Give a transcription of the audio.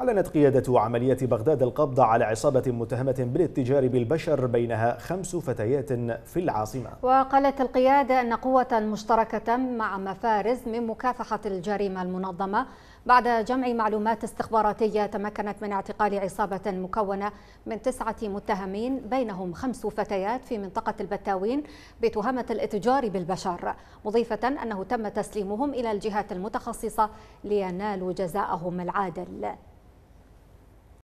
أعلنت قيادة عملية بغداد القبض على عصابة متهمة بالاتجار بالبشر بينها خمس فتيات في العاصمة وقالت القيادة أن قوة مشتركة مع مفارز من مكافحة الجريمة المنظمة بعد جمع معلومات استخباراتية تمكنت من اعتقال عصابة مكونة من تسعة متهمين بينهم خمس فتيات في منطقة البتاوين بتهمة الاتجار بالبشر مضيفة أنه تم تسليمهم إلى الجهات المتخصصة لينالوا جزاءهم العادل